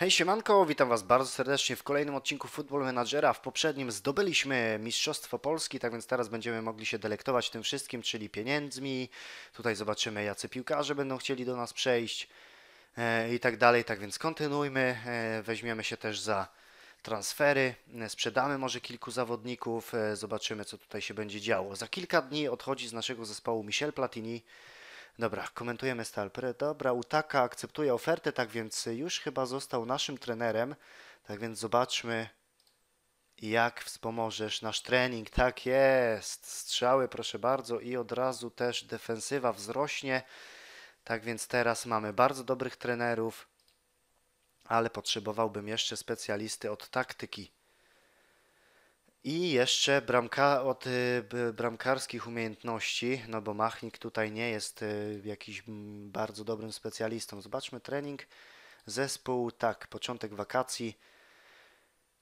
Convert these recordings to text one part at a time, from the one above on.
Hej siemanko, witam Was bardzo serdecznie w kolejnym odcinku Football Managera. W poprzednim zdobyliśmy Mistrzostwo Polski, tak więc teraz będziemy mogli się delektować tym wszystkim, czyli pieniędzmi. Tutaj zobaczymy jacy piłkarze będą chcieli do nas przejść e, i tak dalej. Tak więc kontynuujmy, e, weźmiemy się też za transfery, e, sprzedamy może kilku zawodników, e, zobaczymy co tutaj się będzie działo. Za kilka dni odchodzi z naszego zespołu Michel Platini, Dobra, komentujemy Stalper. Dobra, Utaka akceptuje ofertę, tak więc już chyba został naszym trenerem. Tak więc zobaczmy, jak wspomożesz nasz trening. Tak jest. Strzały, proszę bardzo. I od razu też defensywa wzrośnie. Tak więc teraz mamy bardzo dobrych trenerów, ale potrzebowałbym jeszcze specjalisty od taktyki. I jeszcze bramka, od y, bramkarskich umiejętności, no bo Machnik tutaj nie jest y, jakiś bardzo dobrym specjalistą. Zobaczmy trening, zespół, tak, początek wakacji.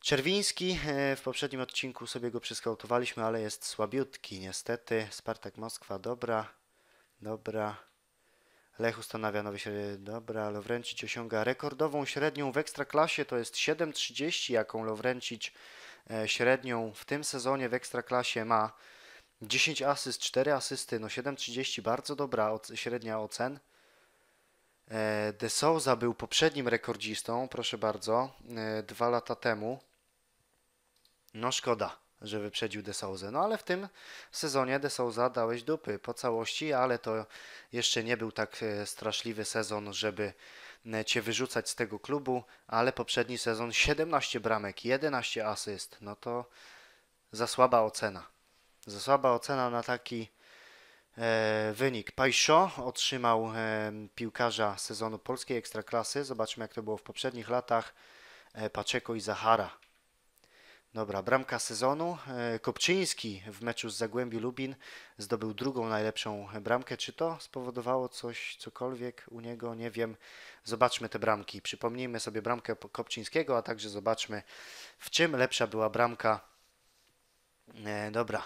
Czerwiński, y, w poprzednim odcinku sobie go przyskautowaliśmy, ale jest słabiutki niestety. Spartak Moskwa, dobra, dobra. Lech ustanawia nowy średni, dobra, Lowrencic osiąga rekordową średnią w Ekstraklasie, to jest 7,30, jaką Lowrencic E, średnią w tym sezonie w Ekstraklasie ma 10 asyst, 4 asysty, no 7,30 bardzo dobra średnia ocen. E, De Souza był poprzednim rekordzistą, proszę bardzo, e, dwa lata temu. No szkoda, że wyprzedził De Souza. No ale w tym sezonie De Souza dałeś dupy po całości, ale to jeszcze nie był tak straszliwy sezon, żeby E, cię wyrzucać z tego klubu, ale poprzedni sezon 17 bramek, 11 asyst, no to za słaba ocena. Za słaba ocena na taki e, wynik. Pajszo otrzymał e, piłkarza sezonu polskiej ekstraklasy. Zobaczmy jak to było w poprzednich latach. E, Paczeko i Zahara Dobra, bramka sezonu. E, Kopczyński w meczu z Zagłębi Lubin zdobył drugą najlepszą bramkę. Czy to spowodowało coś, cokolwiek u niego? Nie wiem. Zobaczmy te bramki. Przypomnijmy sobie bramkę Kopczyńskiego, a także zobaczmy, w czym lepsza była bramka. E, dobra,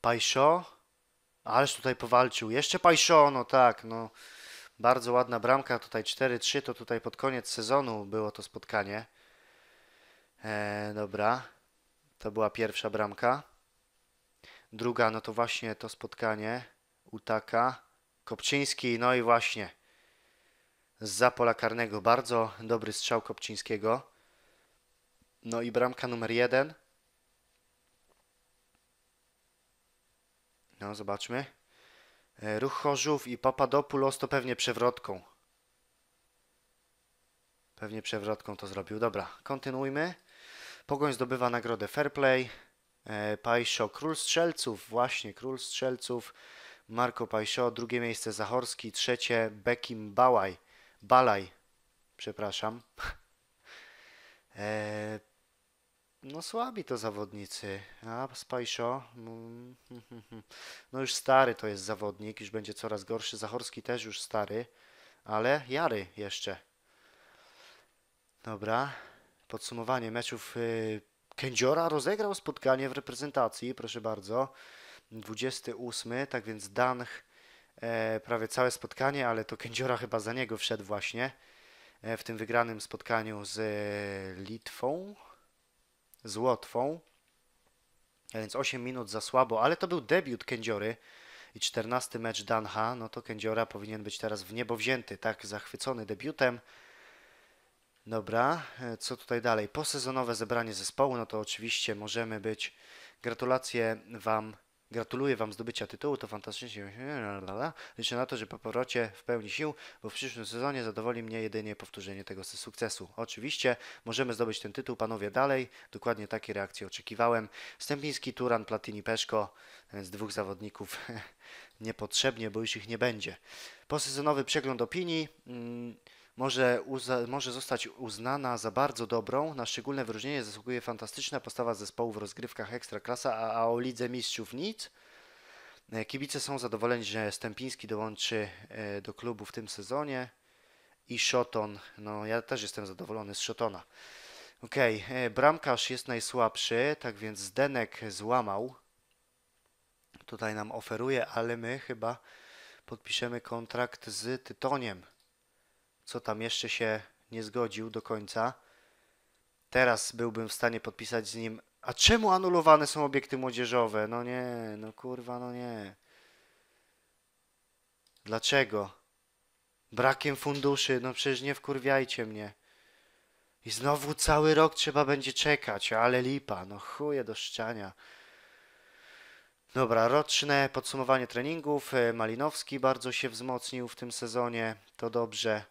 Pajszo. Ależ tutaj powalczył. Jeszcze Pajszo, no tak, no. Bardzo ładna bramka, tutaj 4-3, to tutaj pod koniec sezonu było to spotkanie. E, dobra. To była pierwsza bramka. Druga, no to właśnie to spotkanie Utaka. Kopczyński, no i właśnie z pola karnego. Bardzo dobry strzał Kopczyńskiego. No i bramka numer jeden. No, zobaczmy. E, ruch Chorzów i Papadopoulos to pewnie przewrotką. Pewnie przewrotką to zrobił. Dobra, kontynuujmy. Pogoń zdobywa nagrodę Fair Play. E, Pajszo, król strzelców, właśnie król strzelców. Marco Pajszo, drugie miejsce Zachorski, trzecie Bekim Bałaj, Balaj, przepraszam. E, no słabi to zawodnicy, a Pajszo, mm, no już stary to jest zawodnik, już będzie coraz gorszy, Zachorski też już stary, ale Jary jeszcze. Dobra, Podsumowanie meczów y, Kędziora rozegrał spotkanie w reprezentacji, proszę bardzo. 28, tak więc Danch e, prawie całe spotkanie, ale to Kędziora chyba za niego wszedł właśnie e, w tym wygranym spotkaniu z e, Litwą, z Łotwą. A więc 8 minut za słabo, ale to był debiut Kędziory i 14 mecz Danha, no to Kędziora powinien być teraz w niebo wzięty, tak zachwycony debiutem. Dobra, e, co tutaj dalej? Posezonowe zebranie zespołu, no to oczywiście możemy być. Gratulacje Wam, gratuluję Wam zdobycia tytułu, to fantastycznie. Liczę na to, że po powrocie w pełni sił, bo w przyszłym sezonie zadowoli mnie jedynie powtórzenie tego sukcesu. Oczywiście możemy zdobyć ten tytuł, panowie, dalej. Dokładnie takie reakcje oczekiwałem. Stępiński, Turan, Platini, Peszko, e, z dwóch zawodników niepotrzebnie, bo już ich nie będzie. Posezonowy przegląd opinii. Mm, może, może zostać uznana za bardzo dobrą. Na szczególne wyróżnienie zasługuje fantastyczna postawa zespołu w rozgrywkach Ekstraklasa, a, a o Lidze Mistrzów nic. E, kibice są zadowoleni, że Stępiński dołączy e, do klubu w tym sezonie i Shoton. No, ja też jestem zadowolony z Shotona. Okej, okay. E, bramkarz jest najsłabszy, tak więc Zdenek złamał. Tutaj nam oferuje, ale my chyba podpiszemy kontrakt z Tytoniem co tam jeszcze się nie zgodził do końca. Teraz byłbym w stanie podpisać z nim. A czemu anulowane są obiekty młodzieżowe? No nie, no kurwa, no nie. Dlaczego? Brakiem funduszy, no przecież nie wkurwiajcie mnie. I znowu cały rok trzeba będzie czekać, ale lipa, no chuje do szczania. Dobra, roczne podsumowanie treningów. E, Malinowski bardzo się wzmocnił w tym sezonie, to dobrze.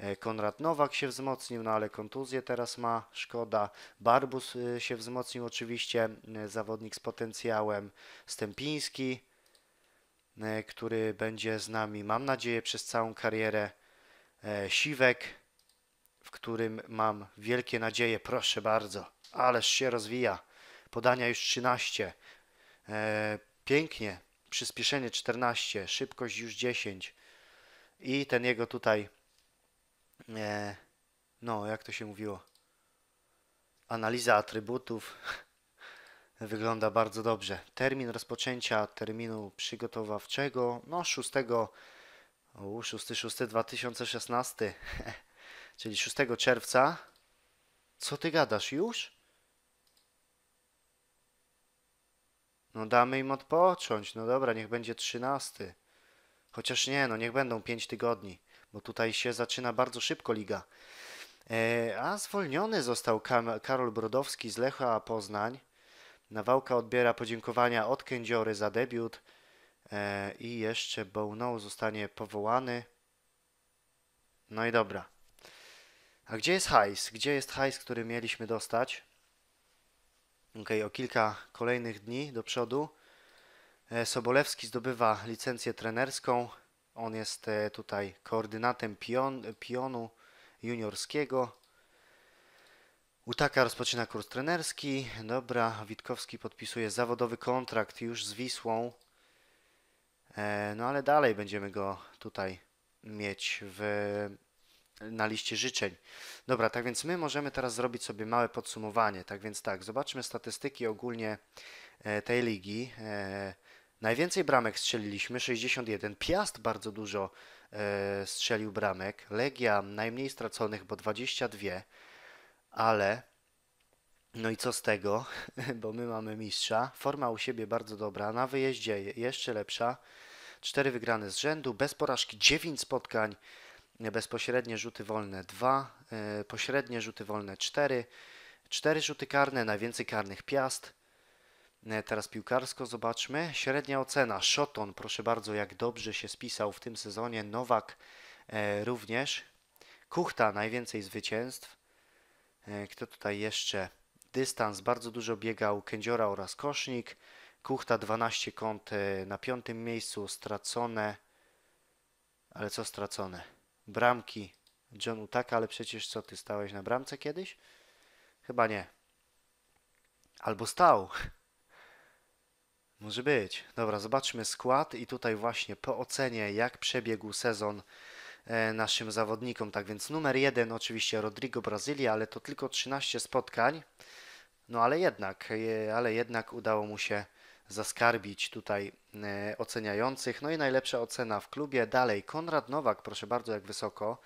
E, Konrad Nowak się wzmocnił, no ale kontuzję teraz ma, szkoda. Barbus e, się wzmocnił oczywiście, e, zawodnik z potencjałem. Stępiński, który będzie z nami, mam nadzieję, przez całą karierę. Siwek, w którym mam wielkie nadzieje, proszę bardzo, ależ się rozwija. Podania już 13. Pięknie, przyspieszenie 14, szybkość już 10 i ten jego tutaj e, no, jak to się mówiło, analiza atrybutów wygląda bardzo dobrze. Termin rozpoczęcia terminu przygotowawczego, no 6, o, 6, 6 2016, czyli 6 czerwca. Co ty gadasz, już? No damy im odpocząć, no dobra, niech będzie 13. Chociaż nie, no niech będą 5 tygodni bo tutaj się zaczyna bardzo szybko liga. E, a zwolniony został Karol Brodowski z Lecha Poznań. Nawałka odbiera podziękowania od Kędziory za debiut e, i jeszcze Bono zostanie powołany. No i dobra. A gdzie jest hajs? Gdzie jest hajs, który mieliśmy dostać? Ok, o kilka kolejnych dni do przodu. E, Sobolewski zdobywa licencję trenerską. On jest e, tutaj koordynatem pion, pionu juniorskiego. Utaka rozpoczyna kurs trenerski. Dobra, Witkowski podpisuje zawodowy kontrakt już z Wisłą. E, no ale dalej będziemy go tutaj mieć w, na liście życzeń. Dobra, tak więc my możemy teraz zrobić sobie małe podsumowanie. Tak więc tak, zobaczmy statystyki ogólnie e, tej ligi. Najwięcej bramek strzeliliśmy, 61. Piast bardzo dużo e, strzelił bramek. Legia najmniej straconych, bo 22. Ale no i co z tego, bo my mamy mistrza. Forma u siebie bardzo dobra, na wyjeździe jeszcze lepsza. Cztery wygrane z rzędu, bez porażki 9 spotkań, bezpośrednie rzuty wolne 2, e, pośrednie rzuty wolne 4, 4 rzuty karne, najwięcej karnych Piast, E, teraz piłkarsko zobaczmy. Średnia ocena. Szoton, proszę bardzo, jak dobrze się spisał w tym sezonie. Nowak e, również. Kuchta, najwięcej zwycięstw. E, kto tutaj jeszcze? Dystans, bardzo dużo biegał Kędziora oraz Kosznik. Kuchta 12 kąt na piątym miejscu, stracone, ale co stracone? Bramki John Utaka, ale przecież co, ty stałeś na bramce kiedyś? Chyba nie. Albo stał. Może być. Dobra, zobaczmy skład i tutaj właśnie po ocenie jak przebiegł sezon e, naszym zawodnikom. Tak więc numer jeden oczywiście Rodrigo Brazylia, ale to tylko 13 spotkań. No ale jednak, e, ale jednak udało mu się zaskarbić tutaj e, oceniających. No i najlepsza ocena w klubie. Dalej Konrad Nowak, proszę bardzo, jak wysoko.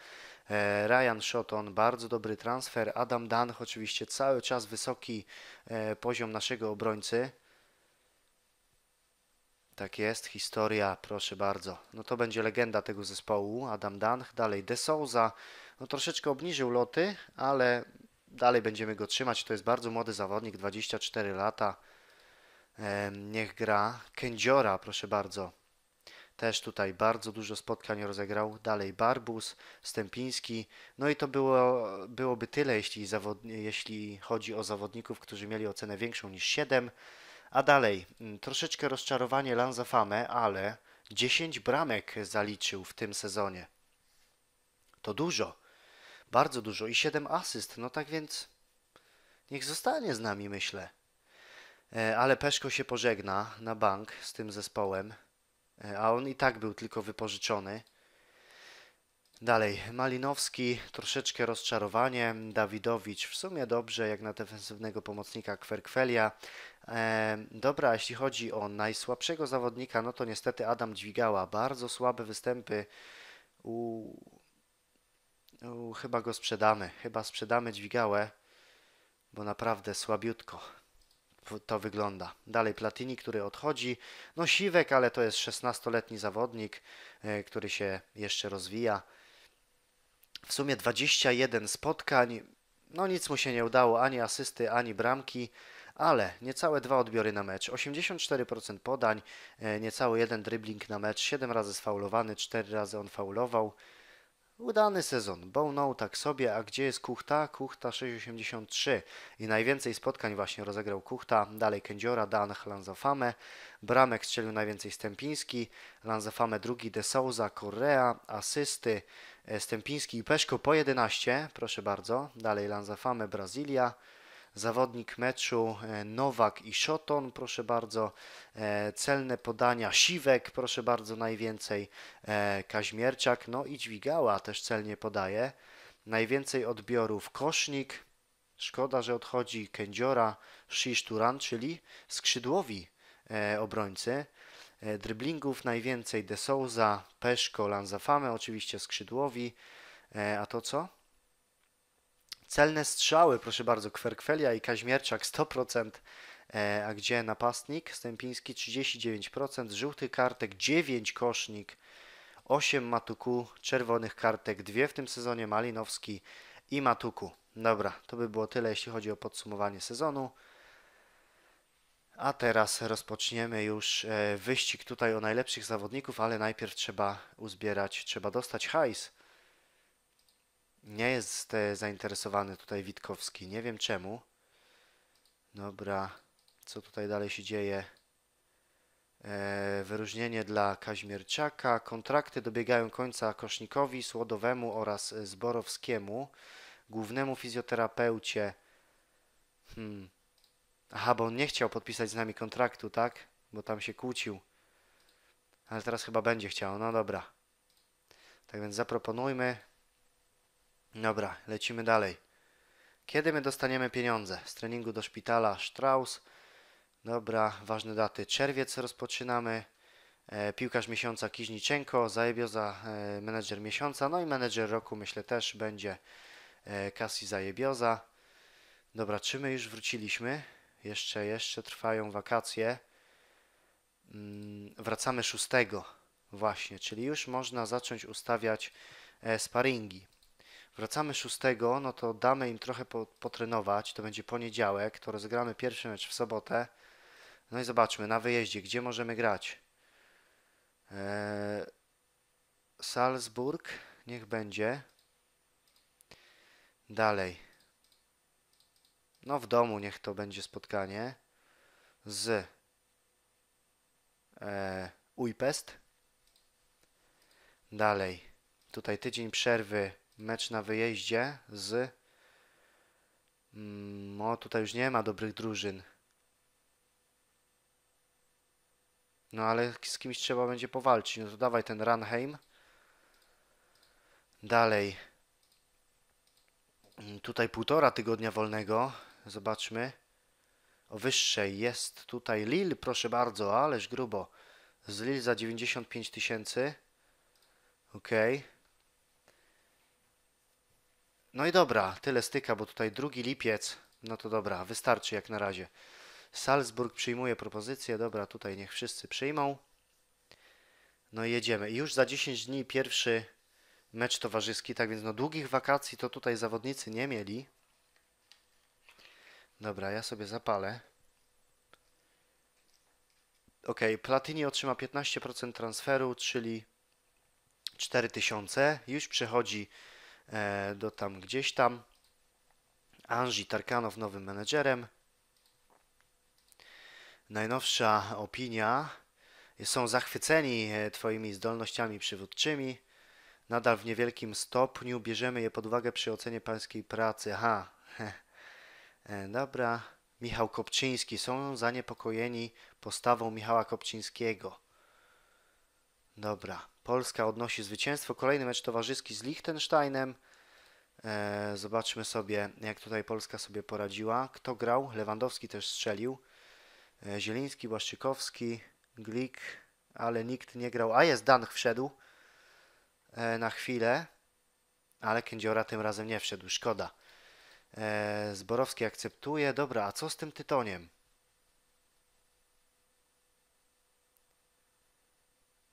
Ryan Shoton, bardzo dobry transfer. Adam Danch, oczywiście cały czas wysoki poziom naszego obrońcy. Tak jest, historia, proszę bardzo. No to będzie legenda tego zespołu, Adam Danch. Dalej De Souza, no troszeczkę obniżył loty, ale dalej będziemy go trzymać. To jest bardzo młody zawodnik, 24 lata. Niech gra. Kędziora, proszę bardzo. Też tutaj bardzo dużo spotkań rozegrał. Dalej Barbus, Stępiński. No i to było, byłoby tyle, jeśli, zawod... jeśli chodzi o zawodników, którzy mieli ocenę większą niż 7. A dalej, mm, troszeczkę rozczarowanie Lanza Fame, ale 10 bramek zaliczył w tym sezonie. To dużo, bardzo dużo i 7 asyst, no tak więc niech zostanie z nami, myślę. E, ale Peszko się pożegna na bank z tym zespołem, e, a on i tak był tylko wypożyczony. Dalej, Malinowski, troszeczkę rozczarowanie, Dawidowicz w sumie dobrze, jak na defensywnego pomocnika Kwerkwelia, Dobra, jeśli chodzi o najsłabszego zawodnika, no to niestety Adam Dźwigała. Bardzo słabe występy. U... U... Chyba go sprzedamy. Chyba sprzedamy Dźwigałę, bo naprawdę słabiutko to wygląda. Dalej Platini, który odchodzi. No Siwek, ale to jest 16-letni zawodnik, e, który się jeszcze rozwija. W sumie 21 spotkań. No nic mu się nie udało, ani asysty, ani bramki ale niecałe dwa odbiory na mecz, 84% podań, e, niecały jeden dribbling na mecz, 7 razy sfaulowany, 4 razy on faulował. Udany sezon, Bono tak sobie, a gdzie jest Kuchta? Kuchta 6,83 i najwięcej spotkań właśnie rozegrał Kuchta, dalej Kędziora, Dan, Lanzafame, bramek strzelił najwięcej Stępiński, Lanzafame drugi, De Souza, Korea, asysty e, Stępiński i Peszko po 11, proszę bardzo, dalej Lanzafame, Brazylia, zawodnik meczu e, Nowak i Szoton, proszę bardzo, e, celne podania Siwek, proszę bardzo, najwięcej e, Kaźmierczak, no i Dźwigała też celnie podaje, najwięcej odbiorów Kosznik, szkoda, że odchodzi Kędziora, Sziszturan, czyli skrzydłowi obrońcy, Dryblingów najwięcej De Souza, Peszko, Lanzafame, oczywiście skrzydłowi, a to co? Celne strzały, proszę bardzo, Kwerkwelia i Kaźmierczak 100%, e, a gdzie napastnik? Stępiński 39%, żółty kartek 9, Kosznik 8, Matuku, czerwonych kartek 2 w tym sezonie, Malinowski i Matuku. Dobra, to by było tyle, jeśli chodzi o podsumowanie sezonu. A teraz rozpoczniemy już e, wyścig tutaj o najlepszych zawodników, ale najpierw trzeba uzbierać, trzeba dostać hajs. Nie jest e, zainteresowany tutaj Witkowski. Nie wiem czemu. Dobra. Co tutaj dalej się dzieje? E, wyróżnienie dla Kaźmierczaka. Kontrakty dobiegają końca Kosznikowi, Słodowemu oraz Zborowskiemu, głównemu fizjoterapeucie. Hmm. Aha, bo on nie chciał podpisać z nami kontraktu, tak? Bo tam się kłócił. Ale teraz chyba będzie chciał. No dobra. Tak więc zaproponujmy Dobra, lecimy dalej. Kiedy my dostaniemy pieniądze? Z treningu do szpitala Strauss. Dobra, ważne daty. Czerwiec rozpoczynamy. E, piłkarz miesiąca Kiźniczenko, Zajebioza e, menedżer miesiąca, no i menedżer roku myślę też będzie e, Kasi Zajebioza. Dobra, czy my już wróciliśmy? Jeszcze, jeszcze trwają wakacje. Mm, wracamy 6 właśnie, czyli już można zacząć ustawiać e, sparingi. Wracamy 6, no to damy im trochę po, potrenować. To będzie poniedziałek, to rozegramy pierwszy mecz w sobotę. No i zobaczmy na wyjeździe, gdzie możemy grać. Eee, Salzburg, niech będzie. Dalej. No w domu niech to będzie spotkanie z eee, Ujpest. Dalej. Tutaj tydzień przerwy mecz na wyjeździe z... No, tutaj już nie ma dobrych drużyn. No, ale z kimś trzeba będzie powalczyć. No to dawaj ten Ranheim. Dalej. Mm, tutaj półtora tygodnia wolnego. Zobaczmy. O wyższej jest tutaj Lil, proszę bardzo, ależ grubo. Z Lil za 95 tysięcy. Okej. Okay. No i dobra, tyle styka, bo tutaj drugi lipiec. No to dobra, wystarczy jak na razie. Salzburg przyjmuje propozycję. Dobra, tutaj niech wszyscy przyjmą. No i jedziemy. I już za 10 dni pierwszy mecz towarzyski, tak więc no długich wakacji to tutaj zawodnicy nie mieli. Dobra, ja sobie zapalę. Ok, Platini otrzyma 15% transferu, czyli 4000. Już przechodzi E, do tam gdzieś tam. Angie Tarkanow nowym menedżerem. Najnowsza opinia. Są zachwyceni e, Twoimi zdolnościami przywódczymi. Nadal w niewielkim stopniu bierzemy je pod uwagę przy ocenie Pańskiej pracy. Ha, e, dobra. Michał Kopczyński. Są zaniepokojeni postawą Michała Kopczyńskiego. Dobra, Polska odnosi zwycięstwo. Kolejny mecz towarzyski z Liechtensteinem. E, zobaczmy sobie, jak tutaj Polska sobie poradziła. Kto grał? Lewandowski też strzelił. E, Zieliński, Błaszczykowski, Glik, ale nikt nie grał. A jest, Danch wszedł e, na chwilę, ale Kędziora tym razem nie wszedł. Szkoda. Zborowski akceptuje. Dobra, a co z tym Tytoniem?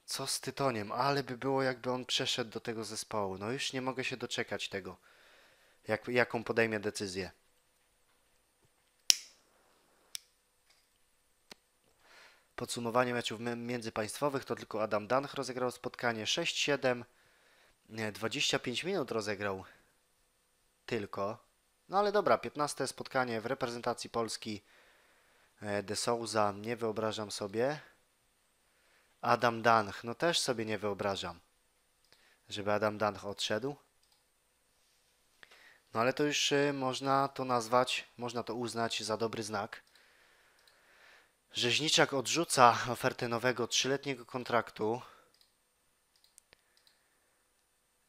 co z Tytoniem, ale by było jakby on przeszedł do tego zespołu. No już nie mogę się doczekać tego, jak, jaką podejmie decyzję. Podsumowanie meczów międzypaństwowych to tylko Adam Danch rozegrał spotkanie 6-7, 25 minut rozegrał tylko. No ale dobra, 15 spotkanie w reprezentacji Polski e, De Souza, nie wyobrażam sobie. Adam Danch, no też sobie nie wyobrażam, żeby Adam Danch odszedł. No ale to już y, można to nazwać, można to uznać za dobry znak. Rzeźniczak odrzuca ofertę nowego trzyletniego kontraktu.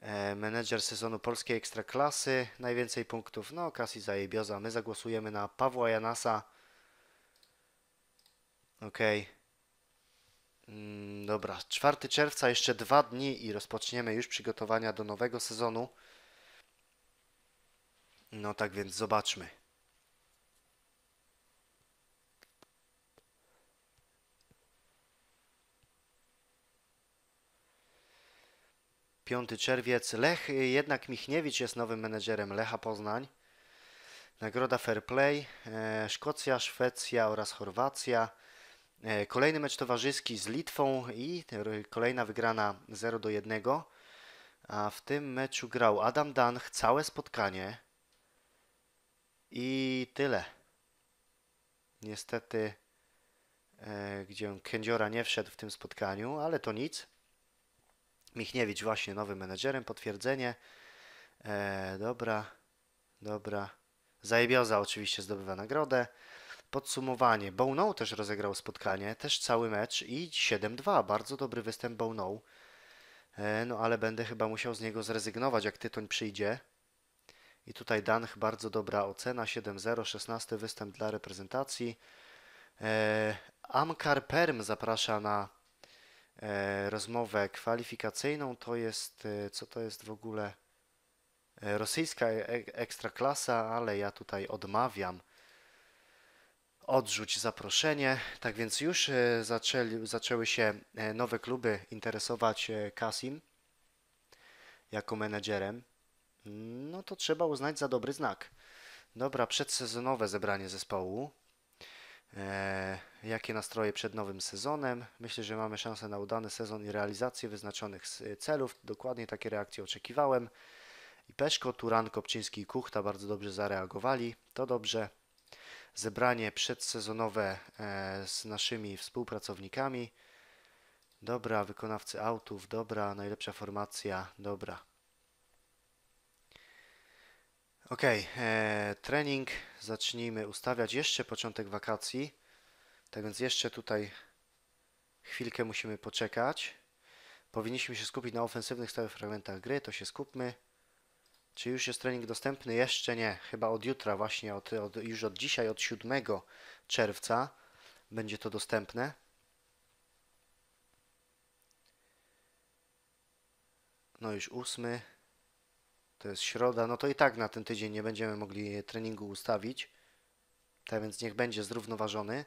E, menedżer sezonu polskiej ekstraklasy, najwięcej punktów. No, Kasi zajebioza. My zagłosujemy na Pawła Janasa. Okej. Okay. Mm, dobra, 4 czerwca, jeszcze dwa dni i rozpoczniemy już przygotowania do nowego sezonu. No tak więc zobaczmy. Piąty czerwiec. Lech jednak Michniewicz jest nowym menedżerem Lecha Poznań. Nagroda Fair Play. E, Szkocja, Szwecja oraz Chorwacja. E, kolejny mecz towarzyski z Litwą i kolejna wygrana 0 do 1. A w tym meczu grał Adam Danch całe spotkanie i tyle. Niestety, e, gdzie on Kędziora nie wszedł w tym spotkaniu, ale to nic. Michniewicz właśnie nowym menedżerem, potwierdzenie. E, dobra, dobra. Zajebioza oczywiście zdobywa nagrodę. Podsumowanie. Bono też rozegrał spotkanie, też cały mecz i 7-2. Bardzo dobry występ Bono. E, no ale będę chyba musiał z niego zrezygnować, jak Tytoń przyjdzie. I tutaj Danch bardzo dobra ocena. 7-0, 16 występ dla reprezentacji. E, Amkar Perm zaprasza na e, rozmowę kwalifikacyjną. To jest, co to jest w ogóle? Rosyjska ekstraklasa, ale ja tutaj odmawiam odrzuć zaproszenie. Tak więc już e, zaczęli, zaczęły się e, nowe kluby interesować e, Kasim jako menedżerem. No to trzeba uznać za dobry znak. Dobra, przedsezonowe zebranie zespołu. E, jakie nastroje przed nowym sezonem? Myślę, że mamy szansę na udany sezon i realizację wyznaczonych celów. Dokładnie takie reakcje oczekiwałem. I Peszko, Turan, Kopczyński i Kuchta bardzo dobrze zareagowali. To dobrze zebranie przedsezonowe e, z naszymi współpracownikami. Dobra, wykonawcy autów, dobra, najlepsza formacja, dobra. Ok, e, trening zacznijmy ustawiać jeszcze początek wakacji. Tak więc jeszcze tutaj chwilkę musimy poczekać. Powinniśmy się skupić na ofensywnych stałych fragmentach gry, to się skupmy. Czy już jest trening dostępny? Jeszcze nie. Chyba od jutra właśnie, od, od, już od dzisiaj, od 7 czerwca będzie to dostępne. No już 8. To jest środa. No to i tak na ten tydzień nie będziemy mogli treningu ustawić. Tak więc niech będzie zrównoważony.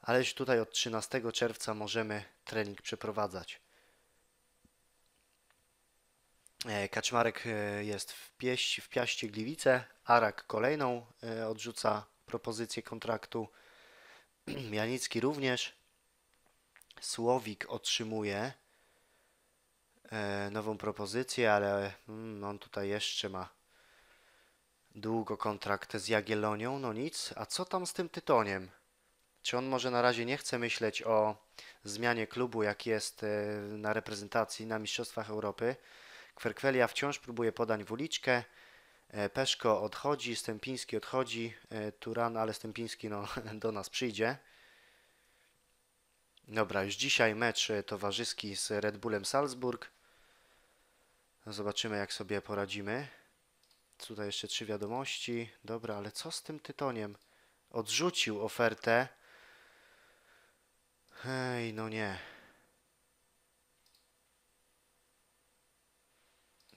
Ale już tutaj od 13 czerwca możemy trening przeprowadzać. E, Kaczmarek e, jest w, pieści, w Piaście Gliwice, Arak kolejną e, odrzuca propozycję kontraktu, Janicki również, Słowik otrzymuje nową propozycję, ale mm, on tutaj jeszcze ma długo kontrakt z Jagiellonią, no nic. A co tam z tym Tytoniem? Czy on może na razie nie chce myśleć o zmianie klubu, jak jest na reprezentacji na Mistrzostwach Europy? Kwerkwelia wciąż próbuje podań w uliczkę. E, Peszko odchodzi, Stępiński odchodzi, e, Turan, ale Stępiński no, do nas przyjdzie. Dobra, już dzisiaj mecz e, towarzyski z Red Bullem Salzburg. Zobaczymy, jak sobie poradzimy. Tutaj jeszcze trzy wiadomości. Dobra, ale co z tym tytoniem? Odrzucił ofertę. Hej, no nie.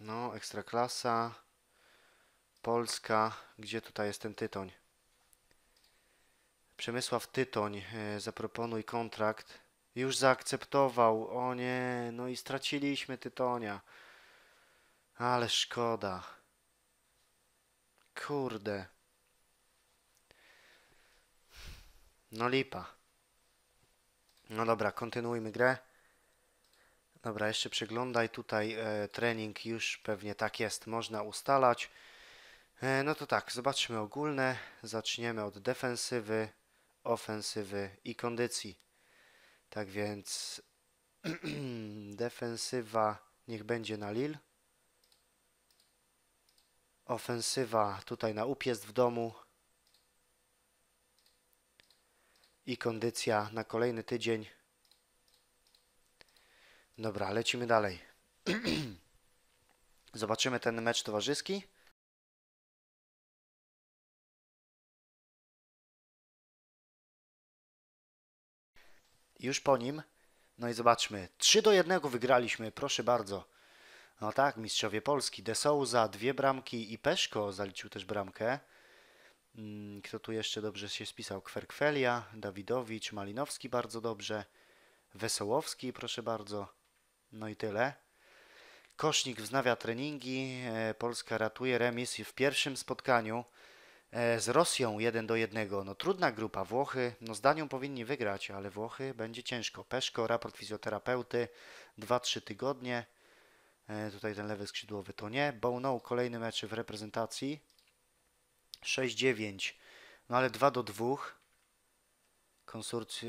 No, Ekstraklasa, Polska, gdzie tutaj jest ten Tytoń? Przemysław Tytoń, e, zaproponuj kontrakt. Już zaakceptował, o nie, no i straciliśmy Tytonia. Ale szkoda. Kurde. No lipa. No dobra, kontynuujmy grę. Dobra, jeszcze przeglądaj tutaj e, trening, już pewnie tak jest, można ustalać. E, no to tak, zobaczmy ogólne. Zaczniemy od defensywy, ofensywy i kondycji. Tak więc defensywa niech będzie na Lil. Ofensywa tutaj na UP jest w domu. I kondycja na kolejny tydzień Dobra, lecimy dalej. Zobaczymy ten mecz towarzyski. Już po nim. No i zobaczmy. 3 do 1 wygraliśmy, proszę bardzo. No tak, mistrzowie Polski. De Souza, dwie bramki i Peszko zaliczył też bramkę. Mm, kto tu jeszcze dobrze się spisał? Kwerkwelia, Dawidowicz, Malinowski bardzo dobrze. Wesołowski, proszę bardzo. No i tyle. Kosznik wznawia treningi. E, Polska ratuje remis w pierwszym spotkaniu e, z Rosją 1 do 1. No trudna grupa. Włochy, no z Danią powinni wygrać, ale Włochy będzie ciężko. Peszko, raport fizjoterapeuty, 2-3 tygodnie. E, tutaj ten lewy skrzydłowy to nie. Bono, kolejny mecz w reprezentacji. 6-9, no ale 2 do 2.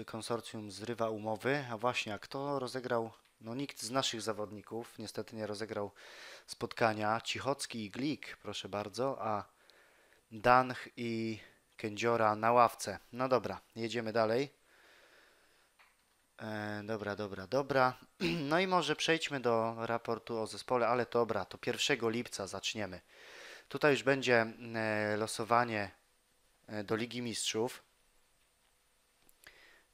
Konsorcjum, zrywa umowy. A właśnie, a kto rozegrał no, nikt z naszych zawodników niestety nie rozegrał spotkania. Cichocki i Glik, proszę bardzo, a Danch i Kędziora na ławce. No dobra, jedziemy dalej. E, dobra, dobra, dobra. No i może przejdźmy do raportu o zespole, ale to dobra, to 1 lipca zaczniemy. Tutaj już będzie e, losowanie e, do Ligi Mistrzów.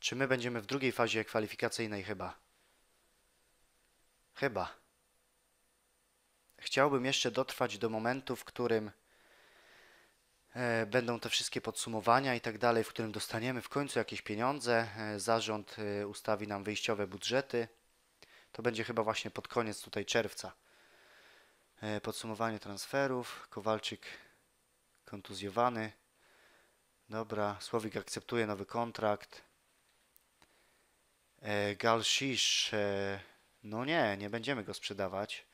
Czy my będziemy w drugiej fazie kwalifikacyjnej chyba? Chyba. Chciałbym jeszcze dotrwać do momentu, w którym e, będą te wszystkie podsumowania i tak dalej, w którym dostaniemy w końcu jakieś pieniądze, e, zarząd e, ustawi nam wyjściowe budżety. To będzie chyba właśnie pod koniec tutaj czerwca. Podsumowanie transferów, Kowalczyk kontuzjowany. Dobra, Słowik akceptuje nowy kontrakt. Galshish no nie, nie będziemy go sprzedawać.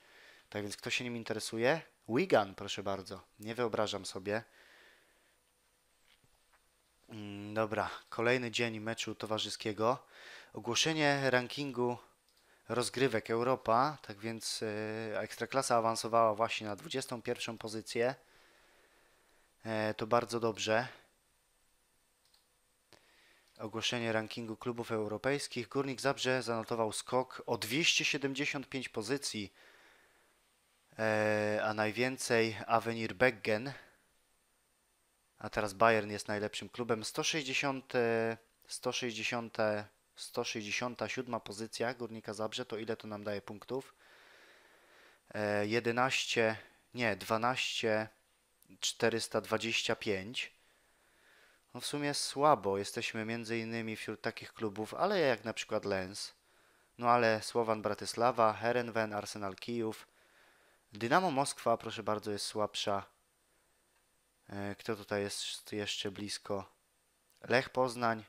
Tak więc kto się nim interesuje? Wigan, proszę bardzo. Nie wyobrażam sobie. Mm, dobra, kolejny dzień meczu towarzyskiego. Ogłoszenie rankingu rozgrywek Europa, tak więc e, Ekstraklasa awansowała właśnie na 21 pozycję. E, to bardzo dobrze. Ogłoszenie rankingu klubów europejskich. Górnik Zabrze zanotował skok o 275 pozycji, e, a najwięcej Avenir Beggen. A teraz Bayern jest najlepszym klubem. 160, 160, 167 pozycja Górnika Zabrze. To ile to nam daje punktów? 11, e, nie, 12, 425 no w sumie słabo jesteśmy między innymi wśród takich klubów, ale jak na przykład Lens, no ale Słowan Bratysława, Herenwen, Arsenal Kijów, Dynamo Moskwa, proszę bardzo, jest słabsza. E, kto tutaj jest jeszcze blisko? Lech Poznań.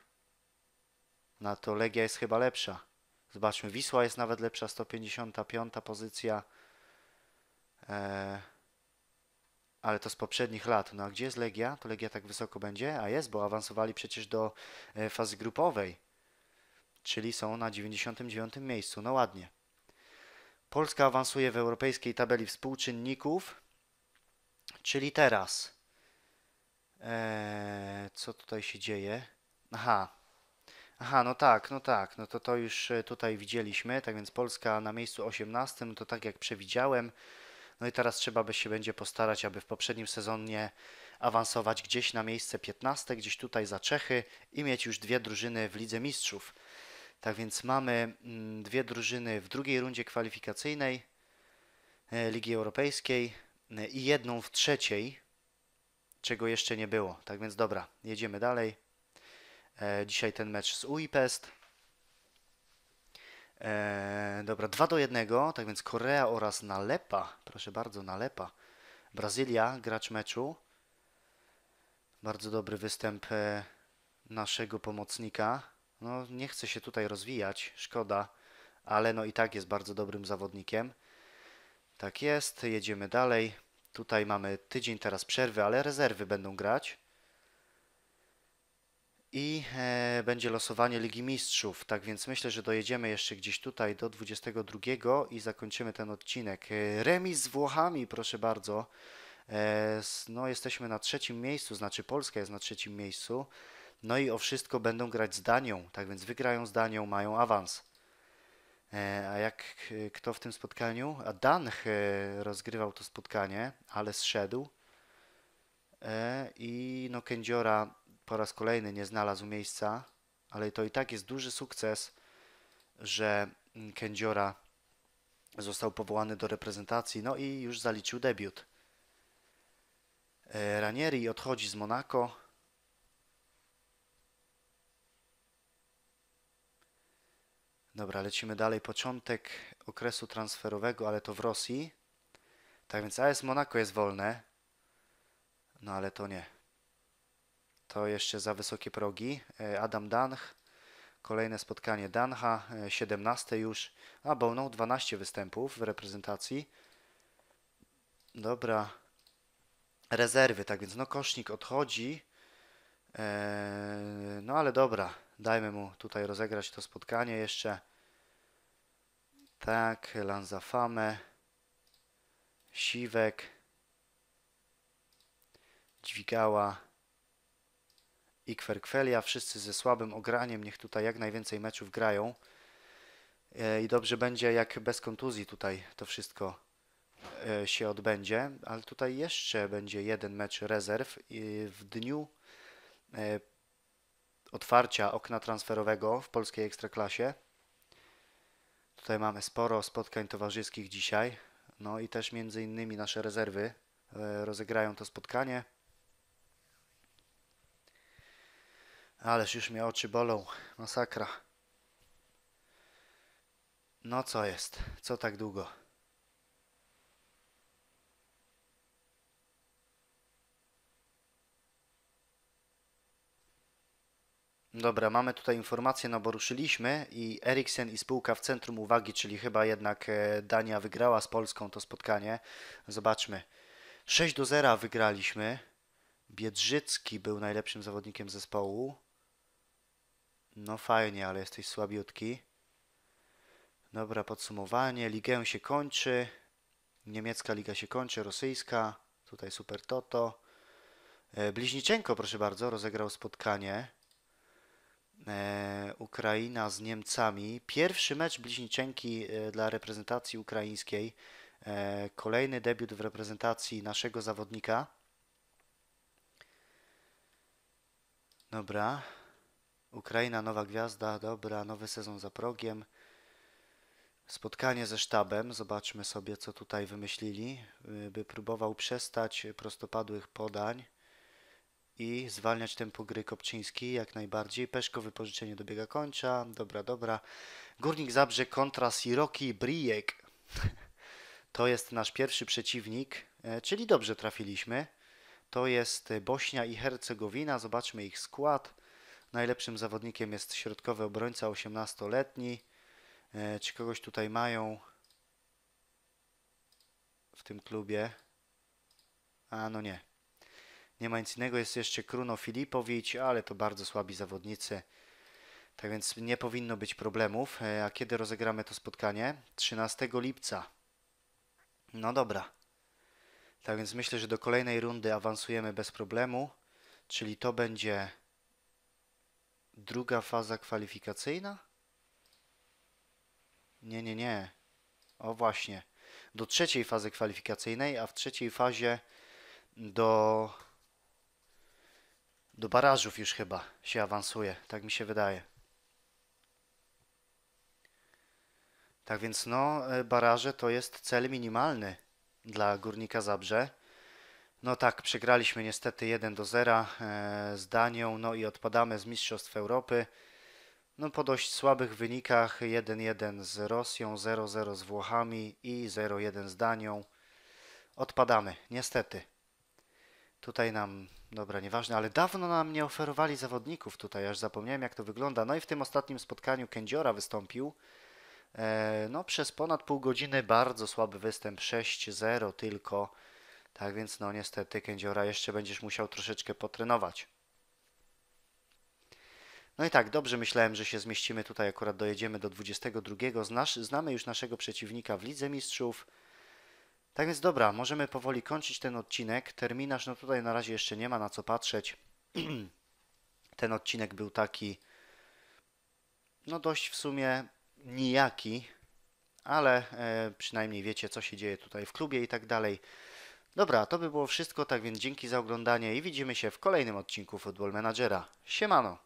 Na to Legia jest chyba lepsza. Zobaczmy, Wisła jest nawet lepsza, 155 pozycja. Eee, ale to z poprzednich lat. No a gdzie jest Legia? To Legia tak wysoko będzie? A jest, bo awansowali przecież do e, fazy grupowej, czyli są na 99 miejscu. No ładnie. Polska awansuje w europejskiej tabeli współczynników, czyli teraz. Eee, co tutaj się dzieje? Aha. Aha, no tak, no tak, no to to już e, tutaj widzieliśmy, tak więc Polska na miejscu 18, no to tak jak przewidziałem, no i teraz trzeba by się będzie postarać, aby w poprzednim sezonie awansować gdzieś na miejsce 15, gdzieś tutaj za Czechy i mieć już dwie drużyny w Lidze Mistrzów. Tak więc mamy mm, dwie drużyny w drugiej rundzie kwalifikacyjnej e, Ligi Europejskiej e, i jedną w trzeciej, czego jeszcze nie było. Tak więc dobra, jedziemy dalej. E, dzisiaj ten mecz z UIPEST. E, dobra, 2 do 1, tak więc Korea oraz Nalepa, proszę bardzo, Nalepa. Brazylia, gracz meczu. Bardzo dobry występ e, naszego pomocnika. No, nie chce się tutaj rozwijać, szkoda, ale no i tak jest bardzo dobrym zawodnikiem. Tak jest, jedziemy dalej. Tutaj mamy tydzień teraz przerwy, ale rezerwy będą grać i e, będzie losowanie Ligi Mistrzów. Tak więc myślę, że dojedziemy jeszcze gdzieś tutaj do 22 i zakończymy ten odcinek. E, remis z Włochami, proszę bardzo. E, no, jesteśmy na trzecim miejscu, znaczy Polska jest na trzecim miejscu. No i o wszystko będą grać z Danią, tak więc wygrają z Danią, mają awans. E, a jak e, kto w tym spotkaniu? A Danch rozgrywał to spotkanie, ale zszedł. I no Kędziora po raz kolejny nie znalazł miejsca, ale to i tak jest duży sukces, że mm, Kędziora został powołany do reprezentacji, no i już zaliczył debiut. E, Ranieri odchodzi z Monako. Dobra, lecimy dalej. Początek okresu transferowego, ale to w Rosji. Tak więc AS Monako jest wolne. No ale to nie to jeszcze za wysokie progi. E, Adam Danch, kolejne spotkanie Dancha, 17 e, już, a Bono 12 występów w reprezentacji. Dobra, rezerwy, tak więc no Kosznik odchodzi, e, no ale dobra, dajmy mu tutaj rozegrać to spotkanie jeszcze. Tak, Lanzafame, Siwek, Dźwigała, i Kwerkwelia, wszyscy ze słabym ograniem, niech tutaj jak najwięcej meczów grają. E, I dobrze będzie, jak bez kontuzji tutaj to wszystko e, się odbędzie, ale tutaj jeszcze będzie jeden mecz rezerw i w dniu e, otwarcia okna transferowego w polskiej ekstraklasie. Tutaj mamy sporo spotkań towarzyskich dzisiaj. No i też między innymi nasze rezerwy rozegrają to spotkanie. Ależ już mnie oczy bolą. Masakra. No co jest? Co tak długo? Dobra, mamy tutaj informację, no bo ruszyliśmy i Eriksen i spółka w centrum uwagi, czyli chyba jednak e, Dania wygrała z Polską to spotkanie. Zobaczmy. 6 do 0 wygraliśmy. Biedrzycki był najlepszym zawodnikiem zespołu. No fajnie, ale jesteś słabiutki. Dobra, podsumowanie. Ligę się kończy. Niemiecka liga się kończy, rosyjska. Tutaj Super Toto. E, Bliźniczenko, proszę bardzo, rozegrał spotkanie. E, Ukraina z Niemcami. Pierwszy mecz bliźniczenki e, dla reprezentacji ukraińskiej. Kolejny debiut w reprezentacji naszego zawodnika. Dobra, Ukraina, nowa gwiazda, dobra, nowy sezon za progiem. Spotkanie ze sztabem, zobaczmy sobie, co tutaj wymyślili, y, by próbował przestać prostopadłych podań i zwalniać tempo gry Kopczyński jak najbardziej. Peszko wypożyczenie dobiega końca, dobra, dobra. Górnik Zabrze kontra Siroki Brijek. To jest nasz pierwszy przeciwnik, e, czyli dobrze trafiliśmy. To jest Bośnia i Hercegowina, zobaczmy ich skład. Najlepszym zawodnikiem jest środkowy obrońca 18-letni. E, czy kogoś tutaj mają w tym klubie? A no nie. Nie ma nic innego. Jest jeszcze Kruno Filipowicz, ale to bardzo słabi zawodnicy. Tak więc nie powinno być problemów. E, a kiedy rozegramy to spotkanie? 13 lipca. No dobra. Tak więc myślę, że do kolejnej rundy awansujemy bez problemu. Czyli to będzie Druga faza kwalifikacyjna? Nie, nie, nie. O właśnie. Do trzeciej fazy kwalifikacyjnej, a w trzeciej fazie do do barażów już chyba się awansuje, tak mi się wydaje. Tak więc no, e, baraże to jest cel minimalny dla Górnika Zabrze. No tak, przegraliśmy niestety 1 do 0 e, z Danią, no i odpadamy z Mistrzostw Europy. No po dość słabych wynikach 1-1 z Rosją, 0-0 z Włochami i 0-1 z Danią. Odpadamy, niestety. Tutaj nam, dobra, nieważne, ale dawno nam nie oferowali zawodników tutaj, aż zapomniałem jak to wygląda. No i w tym ostatnim spotkaniu Kędziora wystąpił. E, no przez ponad pół godziny bardzo słaby występ, 6-0 tylko tak więc no niestety kędziora jeszcze będziesz musiał troszeczkę potrenować. No i tak, dobrze myślałem, że się zmieścimy tutaj, akurat dojedziemy do 22. Znasz, znamy już naszego przeciwnika w Lidze Mistrzów. Tak więc dobra, możemy powoli kończyć ten odcinek. Terminarz, no tutaj na razie jeszcze nie ma na co patrzeć. ten odcinek był taki, no dość w sumie nijaki, ale e, przynajmniej wiecie, co się dzieje tutaj w klubie i tak dalej. Dobra, to by było wszystko, tak więc dzięki za oglądanie i widzimy się w kolejnym odcinku Football Managera. Siemano!